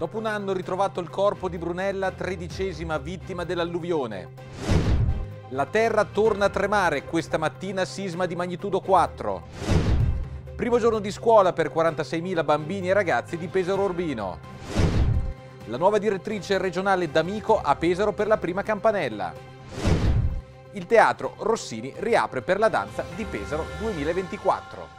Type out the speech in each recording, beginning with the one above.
Dopo un anno ritrovato il corpo di Brunella, tredicesima vittima dell'alluvione. La terra torna a tremare, questa mattina sisma di magnitudo 4. Primo giorno di scuola per 46.000 bambini e ragazzi di Pesaro Urbino. La nuova direttrice regionale d'Amico a Pesaro per la prima campanella. Il teatro Rossini riapre per la danza di Pesaro 2024.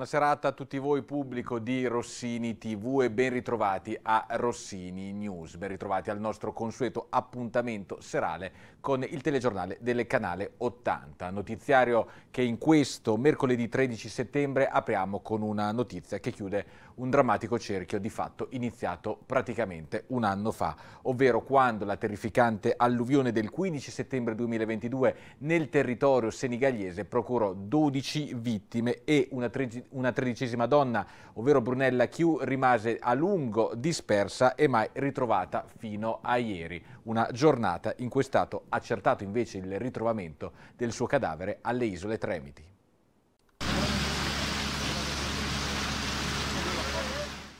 Buona serata a tutti voi pubblico di Rossini TV e ben ritrovati a Rossini News, ben ritrovati al nostro consueto appuntamento serale con il telegiornale del canale 80, notiziario che in questo mercoledì 13 settembre apriamo con una notizia che chiude un drammatico cerchio di fatto iniziato praticamente un anno fa, ovvero quando la terrificante alluvione del 15 settembre 2022 nel territorio senigaliese procurò 12 vittime e una, treg- una tredicesima donna, ovvero Brunella Chiu, rimase a lungo dispersa e mai ritrovata fino a ieri, una giornata in cui è stato accertato invece il ritrovamento del suo cadavere alle isole Tremiti.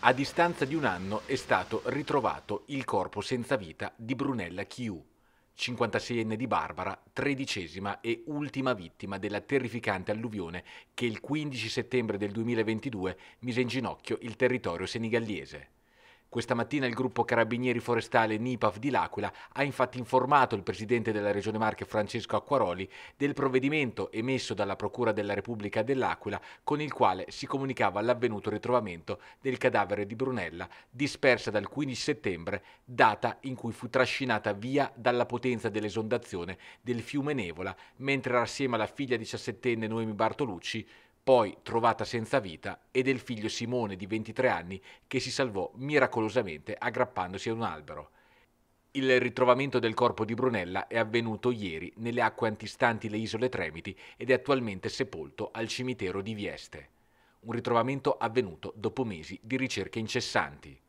A distanza di un anno è stato ritrovato il corpo senza vita di Brunella Chiu, 56enne di Barbara, tredicesima e ultima vittima della terrificante alluvione che il 15 settembre del 2022 mise in ginocchio il territorio senigallese. Questa mattina il gruppo Carabinieri Forestale NIPAF di L'Aquila ha infatti informato il presidente della Regione Marche Francesco Acquaroli del provvedimento emesso dalla Procura della Repubblica dell'Aquila con il quale si comunicava l'avvenuto ritrovamento del cadavere di Brunella dispersa dal 15 settembre, data in cui fu trascinata via dalla potenza dell'esondazione del fiume Nevola mentre era assieme alla figlia 17enne Noemi Bartolucci poi trovata senza vita, e del figlio Simone di 23 anni che si salvò miracolosamente aggrappandosi a un albero. Il ritrovamento del corpo di Brunella è avvenuto ieri nelle acque antistanti le isole Tremiti ed è attualmente sepolto al cimitero di Vieste. Un ritrovamento avvenuto dopo mesi di ricerche incessanti.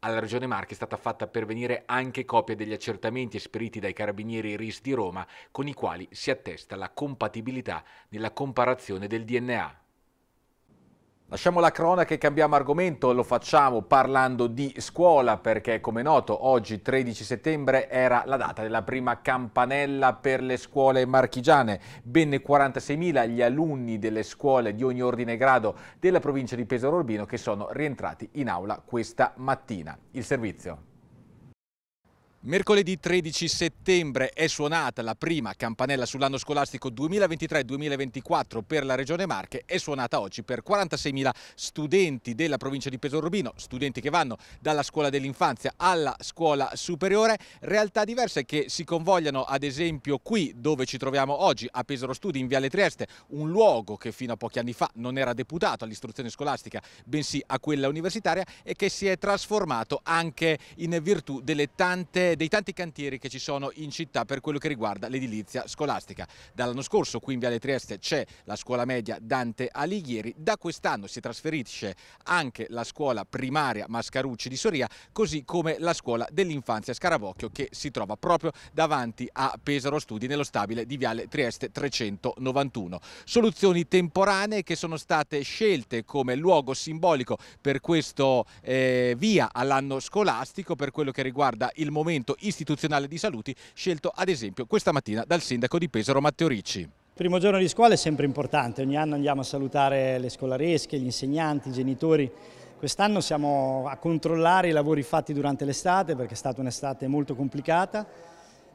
Alla Regione Marche è stata fatta pervenire anche copia degli accertamenti esperiti dai carabinieri RIS di Roma, con i quali si attesta la compatibilità nella comparazione del DNA. Lasciamo la cronaca e cambiamo argomento, lo facciamo parlando di scuola perché come noto oggi 13 settembre era la data della prima campanella per le scuole marchigiane, ben 46.000 gli alunni delle scuole di ogni ordine e grado della provincia di Pesaro Urbino che sono rientrati in aula questa mattina. Il servizio. Mercoledì 13 settembre è suonata la prima campanella sull'anno scolastico 2023-2024 per la Regione Marche, è suonata oggi per 46.000 studenti della provincia di Pesorobino, studenti che vanno dalla scuola dell'infanzia alla scuola superiore, realtà diverse che si convogliano ad esempio qui dove ci troviamo oggi a Pesaro Studi in Viale Trieste, un luogo che fino a pochi anni fa non era deputato all'istruzione scolastica bensì a quella universitaria e che si è trasformato anche in virtù delle tante dei tanti cantieri che ci sono in città per quello che riguarda l'edilizia scolastica. Dall'anno scorso qui in Viale Trieste c'è la scuola media Dante Alighieri, da quest'anno si trasferisce anche la scuola primaria Mascarucci di Soria, così come la scuola dell'infanzia Scarabocchio che si trova proprio davanti a Pesaro Studi nello stabile di Viale Trieste 391. Soluzioni temporanee che sono state scelte come luogo simbolico per questo eh, via all'anno scolastico per quello che riguarda il momento appuntamento istituzionale di saluti scelto ad esempio questa mattina dal sindaco di Pesaro Matteo Ricci. Il primo giorno di scuola è sempre importante, ogni anno andiamo a salutare le scolaresche, gli insegnanti, i genitori. Quest'anno siamo a controllare i lavori fatti durante l'estate perché è stata un'estate molto complicata.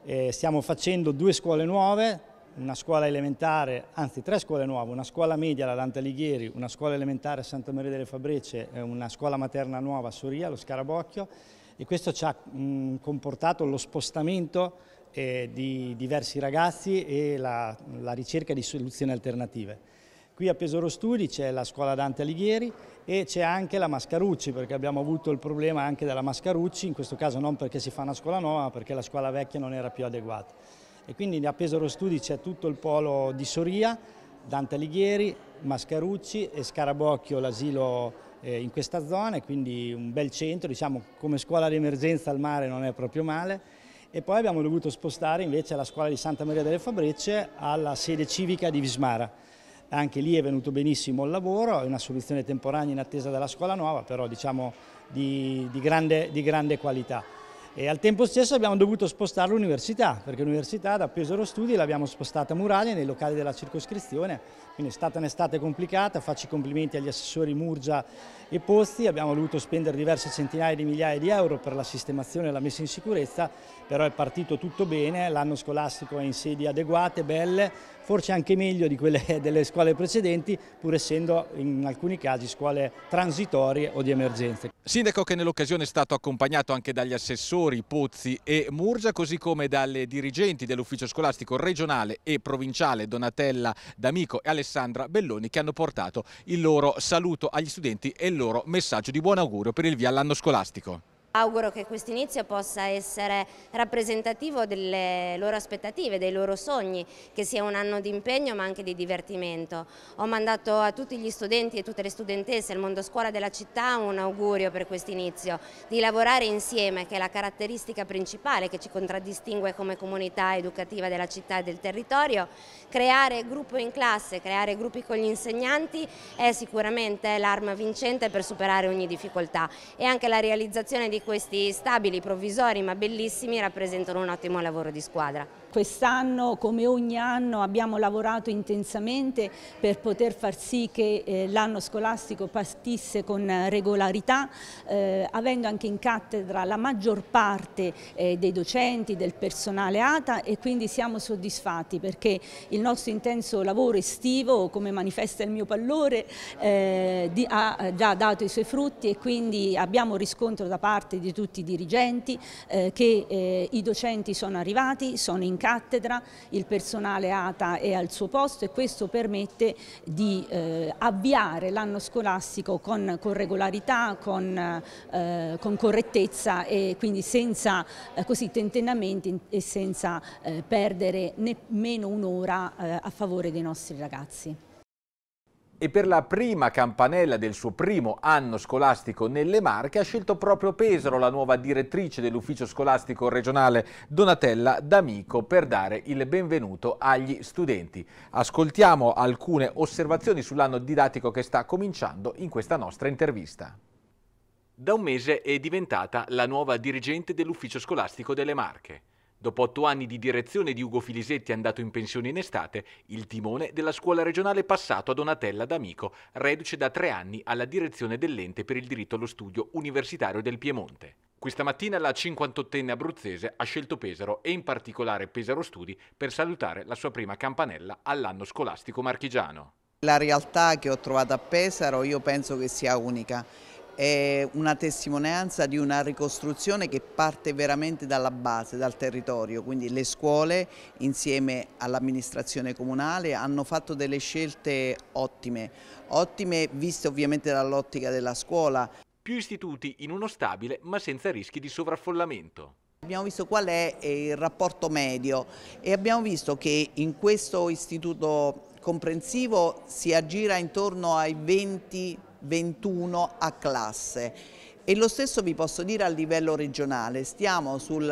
E stiamo facendo due scuole nuove, una scuola elementare, anzi tre scuole nuove, una scuola media alla Dante Alighieri, una scuola elementare a Santa Maria delle Fabrece e una scuola materna nuova a Soria, lo Scarabocchio e questo ci ha mh, comportato lo spostamento eh, di diversi ragazzi e la, la ricerca di soluzioni alternative. Qui a Pesaro Studi c'è la scuola Dante Alighieri e c'è anche la Mascarucci perché abbiamo avuto il problema anche della Mascarucci, in questo caso non perché si fa una scuola nuova ma perché la scuola vecchia non era più adeguata. E quindi a Pesaro Studi c'è tutto il polo di Soria, Dante Alighieri, Mascarucci e Scarabocchio l'asilo eh, in questa zona e quindi un bel centro, diciamo come scuola d'emergenza al mare non è proprio male e poi abbiamo dovuto spostare invece la scuola di Santa Maria delle Fabbrice alla sede civica di Vismara. Anche lì è venuto benissimo il lavoro, è una soluzione temporanea in attesa della scuola nuova, però diciamo di, di, grande, di grande qualità. E al tempo stesso abbiamo dovuto spostare l'università, perché l'università da Pesaro Studi l'abbiamo spostata a Muraglia nei locali della circoscrizione quindi è stata un'estate complicata, faccio i complimenti agli assessori Murgia e Pozzi, abbiamo dovuto spendere diverse centinaia di migliaia di euro per la sistemazione e la messa in sicurezza, però è partito tutto bene, l'anno scolastico è in sedi adeguate, belle, forse anche meglio di quelle delle scuole precedenti, pur essendo in alcuni casi scuole transitorie o di emergenza. Sindaco che nell'occasione è stato accompagnato anche dagli assessori Pozzi e Murgia, così come dalle dirigenti dell'ufficio scolastico regionale e provinciale Donatella D'Amico e Alessandro Alessandra Belloni che hanno portato il loro saluto agli studenti e il loro messaggio di buon augurio per il via all'anno scolastico. Auguro che questo inizio possa essere rappresentativo delle loro aspettative, dei loro sogni, che sia un anno di impegno ma anche di divertimento. Ho mandato a tutti gli studenti e tutte le studentesse, al mondo scuola della città, un augurio per questo inizio, di lavorare insieme, che è la caratteristica principale che ci contraddistingue come comunità educativa della città e del territorio. Creare gruppo in classe, creare gruppi con gli insegnanti è sicuramente l'arma vincente per superare ogni difficoltà e anche la realizzazione di questi stabili provvisori ma bellissimi rappresentano un ottimo lavoro di squadra. Quest'anno, come ogni anno, abbiamo lavorato intensamente per poter far sì che eh, l'anno scolastico partisse con regolarità, eh, avendo anche in cattedra la maggior parte eh, dei docenti, del personale ATA e quindi siamo soddisfatti perché il nostro intenso lavoro estivo, come manifesta il mio pallore, eh, di, ha già dato i suoi frutti e quindi abbiamo riscontro da parte parte di tutti i dirigenti, eh, che eh, i docenti sono arrivati, sono in cattedra, il personale ATA è al suo posto e questo permette di eh, avviare l'anno scolastico con, con regolarità, con, eh, con, correttezza e quindi senza eh, così tentennamenti e senza eh, perdere nemmeno un'ora a favore dei nostri ragazzi e per la prima campanella del suo primo anno scolastico nelle Marche ha scelto proprio Pesaro la nuova direttrice dell'ufficio scolastico regionale Donatella D'Amico per dare il benvenuto agli studenti. Ascoltiamo alcune osservazioni sull'anno didattico che sta cominciando in questa nostra intervista. Da un mese è diventata la nuova dirigente dell'ufficio scolastico delle Marche. Dopo otto anni di direzione di Ugo Filisetti andato in pensione in estate, il timone della scuola regionale è passato a Donatella D'Amico, reduce da tre anni alla direzione dell'ente per il diritto allo studio universitario del Piemonte. Questa mattina la 58enne abruzzese ha scelto Pesaro e in particolare Pesaro Studi per salutare la sua prima campanella all'anno scolastico marchigiano. La realtà che ho trovato a Pesaro io penso che sia unica è una testimonianza di una ricostruzione che parte veramente dalla base, dal territorio, quindi le scuole insieme all'amministrazione comunale hanno fatto delle scelte ottime, ottime viste ovviamente dall'ottica della scuola. Più istituti in uno stabile ma senza rischi di sovraffollamento. Abbiamo visto qual è eh, il rapporto medio e abbiamo visto che in questo istituto comprensivo si aggira intorno ai 20 21 a classe. E lo stesso vi posso dire a livello regionale, stiamo sul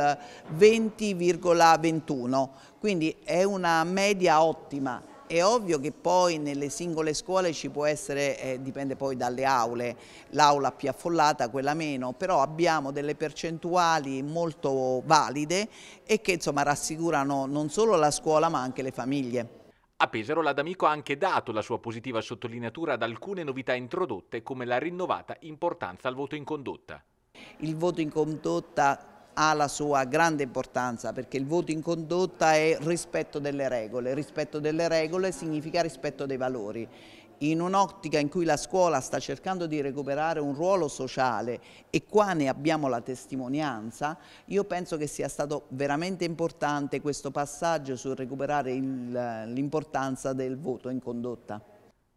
20,21, quindi è una media ottima. È ovvio che poi nelle singole scuole ci può essere, eh, dipende poi dalle aule, l'aula più affollata, quella meno, però abbiamo delle percentuali molto valide e che insomma rassicurano non solo la scuola ma anche le famiglie. A Pesaro l'Adamico ha anche dato la sua positiva sottolineatura ad alcune novità introdotte come la rinnovata importanza al voto in condotta. Il voto in condotta ha la sua grande importanza perché il voto in condotta è rispetto delle regole, rispetto delle regole significa rispetto dei valori in un'ottica in cui la scuola sta cercando di recuperare un ruolo sociale e qua ne abbiamo la testimonianza, io penso che sia stato veramente importante questo passaggio sul recuperare l'importanza del voto in condotta.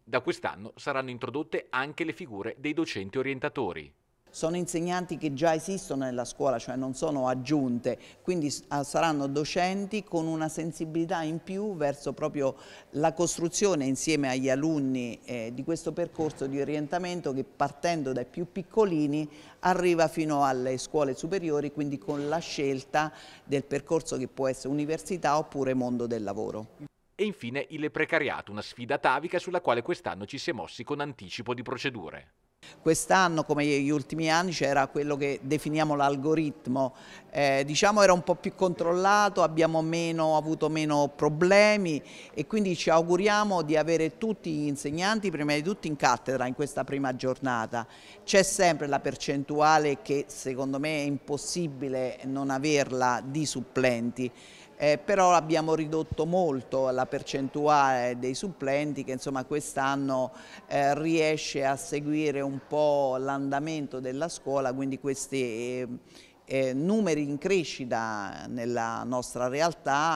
Da quest'anno saranno introdotte anche le figure dei docenti orientatori sono insegnanti che già esistono nella scuola, cioè non sono aggiunte, quindi ah, saranno docenti con una sensibilità in più verso proprio la costruzione insieme agli alunni eh, di questo percorso di orientamento che partendo dai più piccolini arriva fino alle scuole superiori, quindi con la scelta del percorso che può essere università oppure mondo del lavoro. E infine il precariato, una sfida atavica sulla quale quest'anno ci si è mossi con anticipo di procedure. Quest'anno, come gli ultimi anni, c'era quello che definiamo l'algoritmo, eh, diciamo era un po' più controllato, abbiamo meno, avuto meno problemi e quindi ci auguriamo di avere tutti gli insegnanti, prima di tutto in cattedra in questa prima giornata. C'è sempre la percentuale che secondo me è impossibile non averla di supplenti. Eh, però abbiamo ridotto molto la percentuale dei supplenti che insomma quest'anno eh, riesce a seguire un po' l'andamento della scuola, quindi questi eh, eh numeri in crescita nella nostra realtà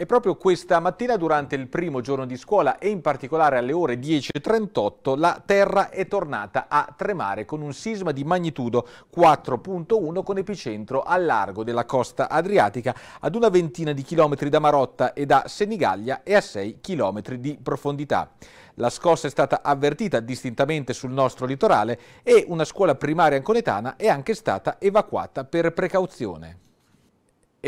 e proprio questa mattina, durante il primo giorno di scuola e in particolare alle ore 10.38, la terra è tornata a tremare con un sisma di magnitudo 4.1 con epicentro al largo della costa adriatica ad una ventina di chilometri da Marotta e da Senigallia e a 6 chilometri di profondità. La scossa è stata avvertita distintamente sul nostro litorale e una scuola primaria anconetana è anche stata evacuata per precauzione.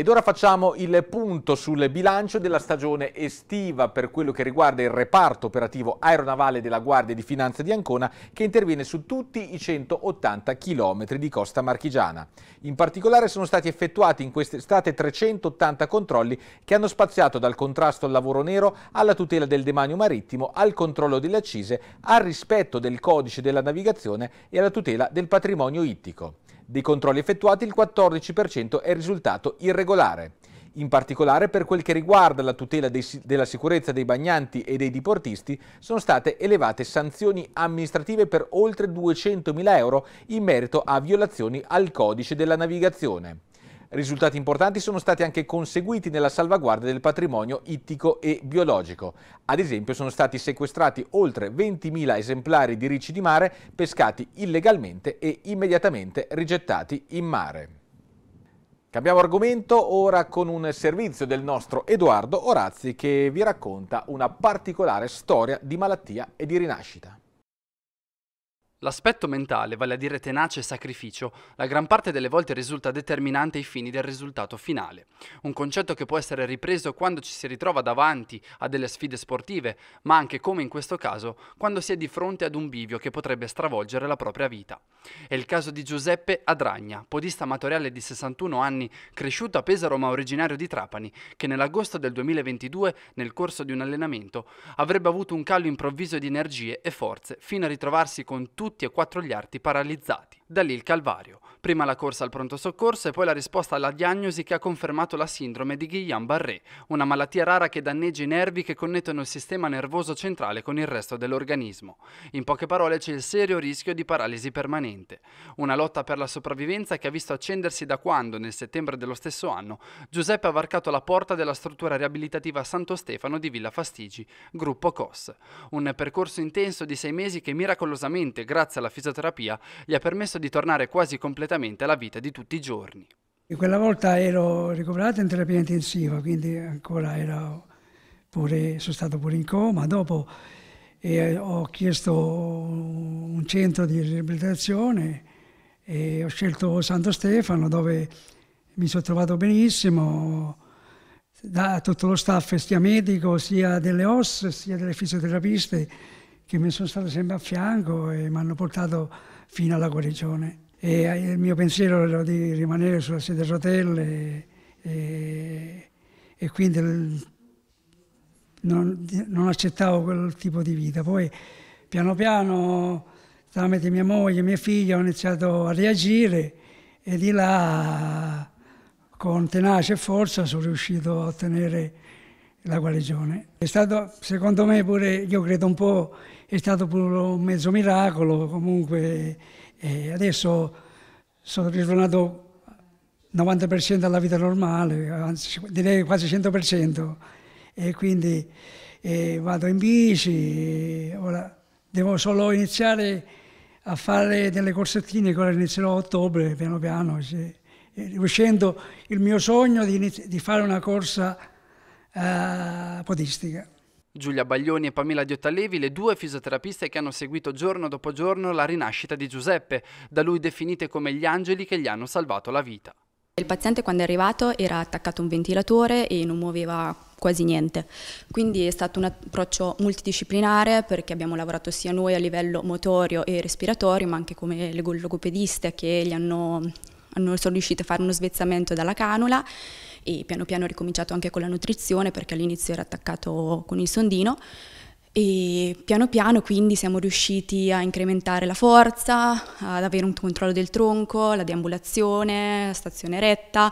Ed ora facciamo il punto sul bilancio della stagione estiva per quello che riguarda il reparto operativo aeronavale della Guardia di Finanza di Ancona che interviene su tutti i 180 km di costa marchigiana. In particolare sono stati effettuati in quest'estate 380 controlli che hanno spaziato dal contrasto al lavoro nero alla tutela del demanio marittimo, al controllo delle accise, al rispetto del codice della navigazione e alla tutela del patrimonio ittico. Dei controlli effettuati il 14% è risultato irregolare. In particolare per quel che riguarda la tutela dei, della sicurezza dei bagnanti e dei diportisti sono state elevate sanzioni amministrative per oltre 200.000 euro in merito a violazioni al codice della navigazione. Risultati importanti sono stati anche conseguiti nella salvaguardia del patrimonio ittico e biologico. Ad esempio sono stati sequestrati oltre 20.000 esemplari di ricci di mare pescati illegalmente e immediatamente rigettati in mare. Cambiamo argomento ora con un servizio del nostro Edoardo Orazzi che vi racconta una particolare storia di malattia e di rinascita. L'aspetto mentale, vale a dire tenace e sacrificio, la gran parte delle volte risulta determinante ai fini del risultato finale, un concetto che può essere ripreso quando ci si ritrova davanti a delle sfide sportive, ma anche come in questo caso quando si è di fronte ad un bivio che potrebbe stravolgere la propria vita. È il caso di Giuseppe Adragna, podista amatoriale di 61 anni, cresciuto a Pesaro ma originario di Trapani, che nell'agosto del 2022, nel corso di un allenamento, avrebbe avuto un calo improvviso di energie e forze fino a ritrovarsi con tutto tutti e quattro gli arti paralizzati. Da lì il calvario. Prima la corsa al pronto soccorso e poi la risposta alla diagnosi che ha confermato la sindrome di Guillain-Barré, una malattia rara che danneggia i nervi che connettono il sistema nervoso centrale con il resto dell'organismo. In poche parole c'è il serio rischio di paralisi permanente. Una lotta per la sopravvivenza che ha visto accendersi da quando, nel settembre dello stesso anno, Giuseppe ha varcato la porta della struttura riabilitativa Santo Stefano di Villa Fastigi, gruppo COS. Un percorso intenso di sei mesi che miracolosamente, grazie alla fisioterapia, gli ha permesso di di tornare quasi completamente alla vita di tutti i giorni. E quella volta ero ricoverato in terapia intensiva, quindi ancora ero pure, sono stato pure in coma. Dopo eh, ho chiesto un centro di riabilitazione e ho scelto Santo Stefano dove mi sono trovato benissimo da tutto lo staff sia medico sia delle OS sia delle fisioterapiste che mi sono stato sempre a fianco e mi hanno portato fino alla guarigione. E eh, il mio pensiero era di rimanere sulla sede a rotelle e, e quindi il, non, non, accettavo quel tipo di vita. Poi piano piano, tramite mia moglie e mia figlia, ho iniziato a reagire e di là, con tenacia e forza, sono riuscito a ottenere la guarigione. È stato, secondo me, pure, io credo un po', è stato pure un mezzo miracolo, comunque eh, adesso sono ritornato 90% alla vita normale, anzi direi quasi 100%, e quindi eh, vado in bici, ora devo solo iniziare a fare delle corsettine che ora inizierò a ottobre, piano piano, sì. riuscendo il mio sogno di, inizi- di fare una corsa eh, podistica. Giulia Baglioni e Pamela Diottalevi, le due fisioterapiste che hanno seguito giorno dopo giorno la rinascita di Giuseppe, da lui definite come gli angeli che gli hanno salvato la vita. Il paziente quando è arrivato era attaccato a un ventilatore e non muoveva quasi niente, quindi è stato un approccio multidisciplinare perché abbiamo lavorato sia noi a livello motorio e respiratorio ma anche come logopediste che gli hanno, hanno sono riuscite a fare uno svezzamento dalla canula e piano piano ho ricominciato anche con la nutrizione perché all'inizio era attaccato con il sondino e piano piano quindi siamo riusciti a incrementare la forza, ad avere un controllo del tronco, la deambulazione, la stazione retta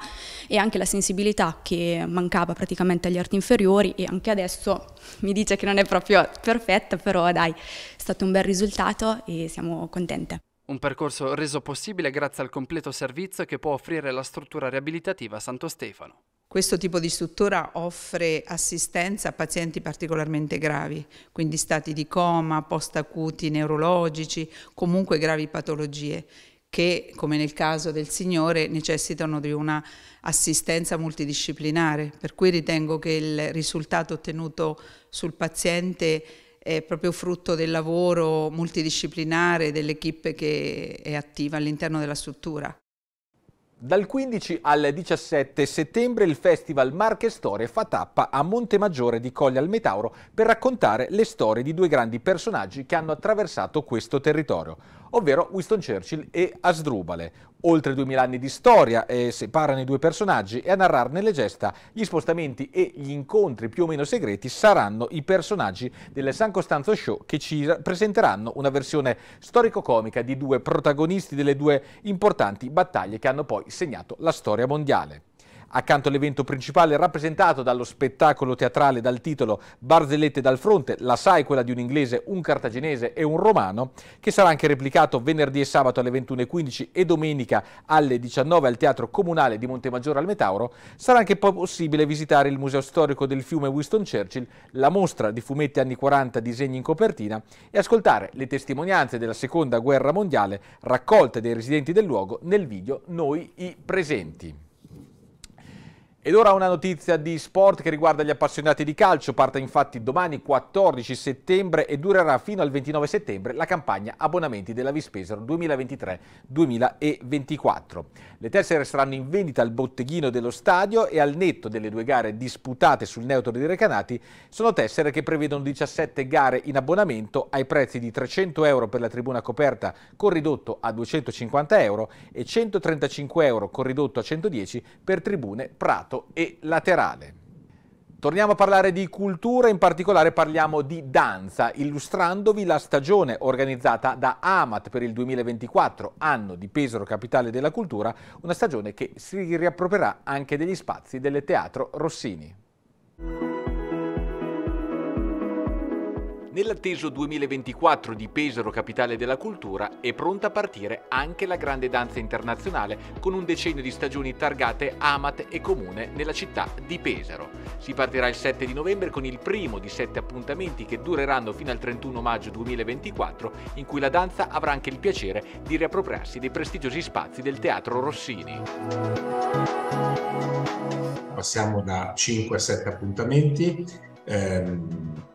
e anche la sensibilità che mancava praticamente agli arti inferiori e anche adesso mi dice che non è proprio perfetta, però dai, è stato un bel risultato e siamo contente. Un percorso reso possibile grazie al completo servizio che può offrire la struttura riabilitativa Santo Stefano. Questo tipo di struttura offre assistenza a pazienti particolarmente gravi, quindi stati di coma, post-acuti neurologici, comunque gravi patologie che, come nel caso del Signore, necessitano di una assistenza multidisciplinare. Per cui ritengo che il risultato ottenuto sul paziente è proprio frutto del lavoro multidisciplinare dell'equipe che è attiva all'interno della struttura. Dal 15 al 17 settembre il Festival Marche Storie fa tappa a Montemaggiore di Coglia al Metauro per raccontare le storie di due grandi personaggi che hanno attraversato questo territorio ovvero Winston Churchill e Asdrubale. Oltre 2000 anni di storia eh, separano i due personaggi e a narrarne le gesta, gli spostamenti e gli incontri più o meno segreti saranno i personaggi del San Costanzo Show che ci presenteranno una versione storico-comica di due protagonisti delle due importanti battaglie che hanno poi segnato la storia mondiale. Accanto all'evento principale rappresentato dallo spettacolo teatrale dal titolo Barzellette dal fronte, la SAI quella di un inglese, un cartaginese e un romano, che sarà anche replicato venerdì e sabato alle 21.15 e domenica alle 19 al Teatro Comunale di Montemaggiore al Metauro, sarà anche poi possibile visitare il Museo Storico del Fiume Winston Churchill, la mostra di fumetti anni 40 disegni in copertina e ascoltare le testimonianze della Seconda Guerra Mondiale raccolte dai residenti del luogo nel video Noi i Presenti. Ed ora una notizia di sport che riguarda gli appassionati di calcio. Parte infatti domani 14 settembre e durerà fino al 29 settembre la campagna abbonamenti della Vispesero 2023-2024. Le tessere saranno in vendita al botteghino dello stadio e al netto delle due gare disputate sul neutro di Recanati sono tessere che prevedono 17 gare in abbonamento ai prezzi di 300 euro per la tribuna coperta con ridotto a 250 euro e 135 euro con ridotto a 110 per tribune Prato e laterale. Torniamo a parlare di cultura, in particolare parliamo di danza, illustrandovi la stagione organizzata da Amat per il 2024, anno di Pesaro Capitale della Cultura, una stagione che si riapproprierà anche degli spazi del Teatro Rossini. Nell'atteso 2024 di Pesaro, capitale della cultura, è pronta a partire anche la grande danza internazionale con un decennio di stagioni targate Amat e Comune nella città di Pesaro. Si partirà il 7 di novembre con il primo di sette appuntamenti che dureranno fino al 31 maggio 2024, in cui la danza avrà anche il piacere di riappropriarsi dei prestigiosi spazi del Teatro Rossini. Passiamo da 5 a 7 appuntamenti. Ehm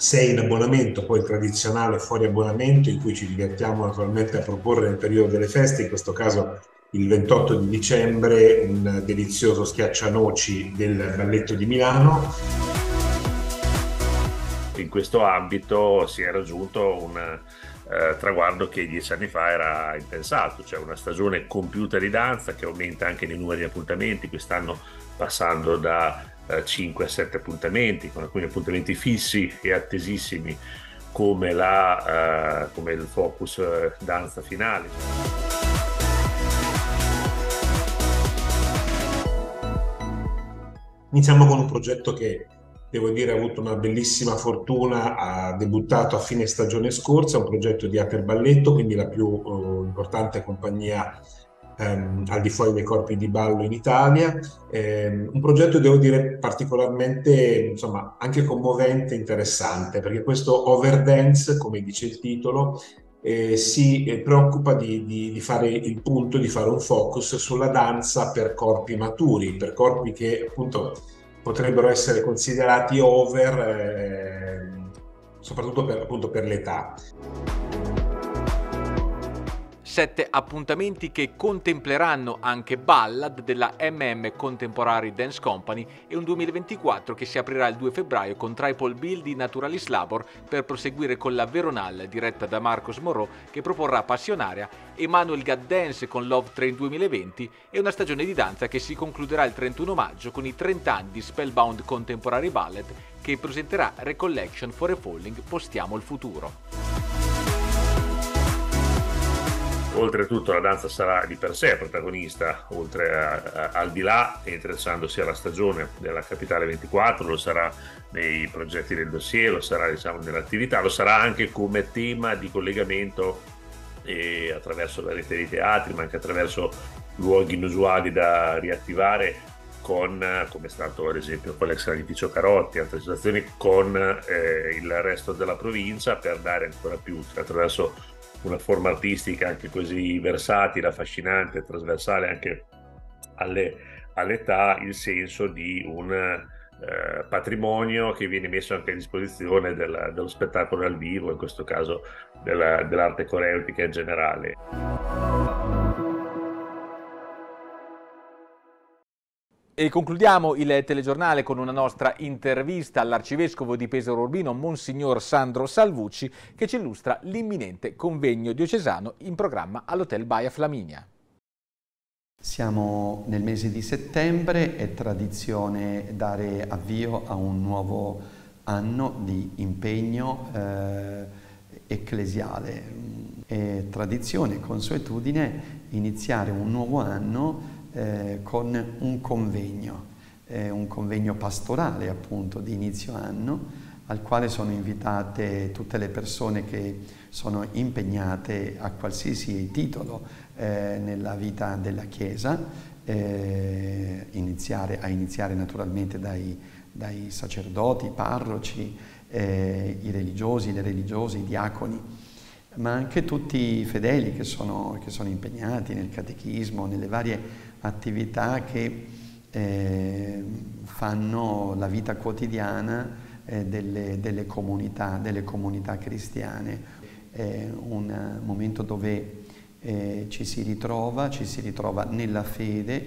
sei in abbonamento, poi il tradizionale fuori abbonamento in cui ci divertiamo naturalmente a proporre nel periodo delle feste, in questo caso il 28 di dicembre, un delizioso schiaccianoci del balletto di Milano. In questo ambito si è raggiunto un eh, traguardo che dieci anni fa era impensato, cioè una stagione compiuta di danza che aumenta anche nei numeri di appuntamenti, quest'anno passando da 5 eh, a 7 appuntamenti, con alcuni appuntamenti fissi e attesissimi come, la, eh, come il focus eh, danza finale. Iniziamo con un progetto che devo dire ha avuto una bellissima fortuna, ha debuttato a fine stagione scorsa, un progetto di Aperballetto, quindi la più eh, importante compagnia ehm, al di fuori dei corpi di ballo in Italia. Eh, un progetto, devo dire, particolarmente, insomma, anche commovente e interessante, perché questo overdance, come dice il titolo, eh, si eh, preoccupa di, di, di, fare il punto, di fare un focus sulla danza per corpi maturi, per corpi che appunto potrebbero essere considerati over, eh, soprattutto per, appunto, per l'età. 7 appuntamenti che contempleranno anche Ballad della MM Contemporary Dance Company e un 2024 che si aprirà il 2 febbraio con Triple Bill di Naturalis Labor per proseguire con la Veronal diretta da Marcos Moreau che proporrà Passionaria, Emanuel God Dance con Love Train 2020 e una stagione di danza che si concluderà il 31 maggio con i 30 anni di Spellbound Contemporary Ballet che presenterà Recollection for a Falling Postiamo il futuro oltretutto la danza sarà di per sé protagonista, oltre a, a, al di là interessandosi alla stagione della Capitale 24, lo sarà nei progetti del dossier, lo sarà diciamo, nell'attività, lo sarà anche come tema di collegamento attraverso la rete dei teatri, ma anche attraverso luoghi inusuali da riattivare con, come è stato ad esempio con l'ex edificio Carotti, altre situazioni con eh, il resto della provincia per dare ancora più attraverso una forma artistica anche così versatile, affascinante, trasversale anche alle, all'età, il senso di un eh, patrimonio che viene messo anche a disposizione della, dello spettacolo dal vivo, in questo caso della, dell'arte coreutica in generale. E concludiamo il telegiornale con una nostra intervista all'arcivescovo di Pesaro Urbino, Monsignor Sandro Salvucci, che ci illustra l'imminente convegno diocesano in programma all'Hotel Baia Flaminia. Siamo nel mese di settembre, è tradizione dare avvio a un nuovo anno di impegno eh, ecclesiale. È tradizione, e consuetudine, iniziare un nuovo anno eh, con un convegno, eh, un convegno pastorale appunto di inizio anno, al quale sono invitate tutte le persone che sono impegnate a qualsiasi titolo eh, nella vita della Chiesa, eh, iniziare, a iniziare naturalmente dai, dai sacerdoti, i parroci, eh, i religiosi, le religiose, i diaconi ma anche tutti i fedeli che sono, che sono impegnati nel catechismo, nelle varie attività che eh, fanno la vita quotidiana eh, delle, delle, comunità, delle, comunità, cristiane. È un momento dove eh, ci si ritrova, ci si ritrova nella fede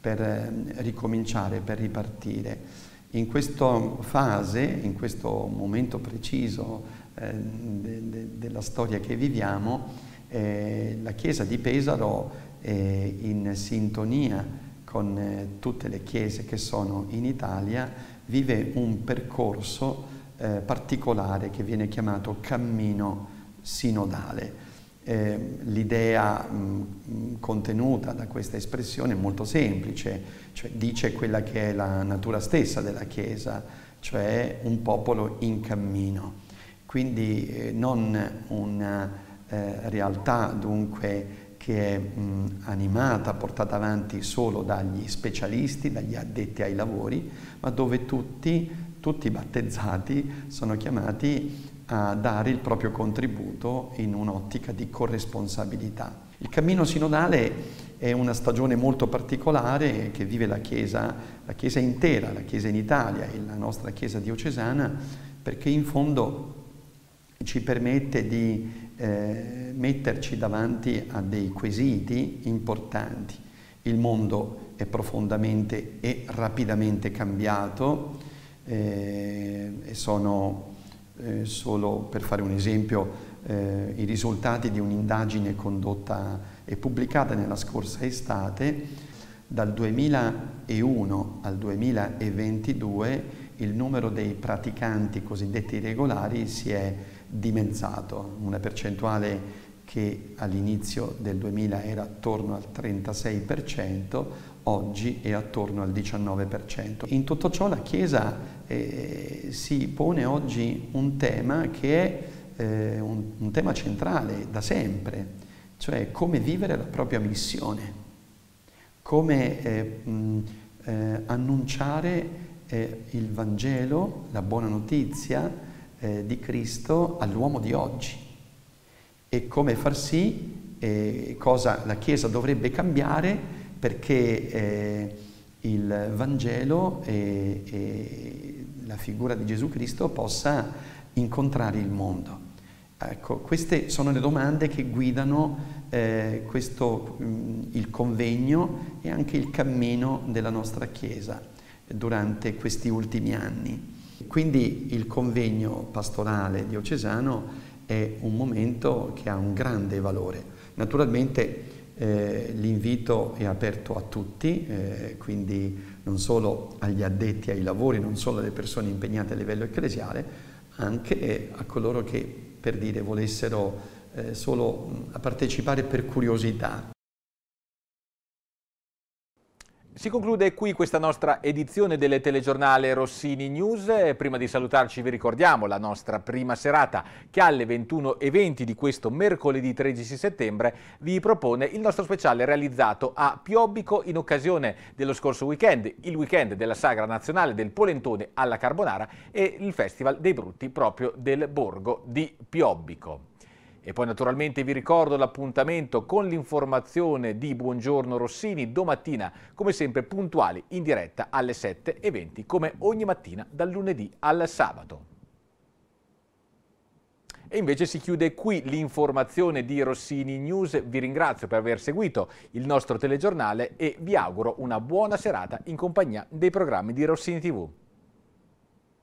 per eh, ricominciare, per ripartire. In questa fase, in questo momento preciso, eh, de, de, della storia che viviamo, eh, la Chiesa di Pesaro è in sintonia con eh, tutte le chiese che sono in Italia, vive un percorso eh, particolare che viene chiamato cammino sinodale. Eh, l'idea mh, contenuta da questa espressione è molto semplice, cioè dice quella che è la natura stessa della Chiesa, cioè un popolo in cammino quindi eh, non una eh, realtà dunque che è mh, animata, portata avanti solo dagli specialisti, dagli addetti ai lavori, ma dove tutti, tutti i battezzati sono chiamati a dare il proprio contributo in un'ottica di corresponsabilità. Il cammino sinodale è una stagione molto particolare che vive la Chiesa, la Chiesa intera, la Chiesa in Italia e la nostra Chiesa diocesana, perché in fondo ci permette di eh, metterci davanti a dei quesiti importanti. Il mondo è profondamente e rapidamente cambiato eh, e sono, eh, solo per fare un esempio, eh, i risultati di un'indagine condotta e pubblicata nella scorsa estate, dal 2001 al 2022 il numero dei praticanti cosiddetti regolari si è dimensato, una percentuale che all'inizio del 2000 era attorno al 36%, oggi è attorno al 19%. In tutto ciò la Chiesa eh, si pone oggi un tema che è eh, un, un tema centrale da sempre, cioè come vivere la propria missione, come eh, mh, eh, annunciare eh, il Vangelo, la buona notizia, eh, di Cristo all'uomo di oggi e come far sì eh, cosa la Chiesa dovrebbe cambiare perché eh, il Vangelo e, e, la figura di Gesù Cristo possa incontrare il mondo. Ecco, queste sono le domande che guidano eh, questo, mh, mm, il convegno e anche il cammino della nostra Chiesa durante questi ultimi anni. Quindi il convegno pastorale diocesano è un momento che ha un grande valore. Naturalmente eh, l'invito è aperto a tutti, eh, quindi non solo agli addetti ai lavori, non solo alle persone impegnate a livello ecclesiale, anche a coloro che, per dire, volessero eh, solo mh, partecipare per curiosità. Si conclude qui questa nostra edizione delle telegiornale Rossini News. Prima di salutarci vi ricordiamo la nostra prima serata che alle 21.20 di questo mercoledì 13 settembre vi propone il nostro speciale realizzato a Piobbico in occasione dello scorso weekend, il weekend della sagra nazionale del Polentone alla Carbonara e il Festival dei Brutti proprio del borgo di Piobbico. E poi naturalmente vi ricordo l'appuntamento con l'informazione di Buongiorno Rossini domattina, come sempre puntuali in diretta alle 7.20 come ogni mattina dal lunedì al sabato. E invece si chiude qui l'informazione di Rossini News. Vi ringrazio per aver seguito il nostro telegiornale e vi auguro una buona serata in compagnia dei programmi di Rossini TV.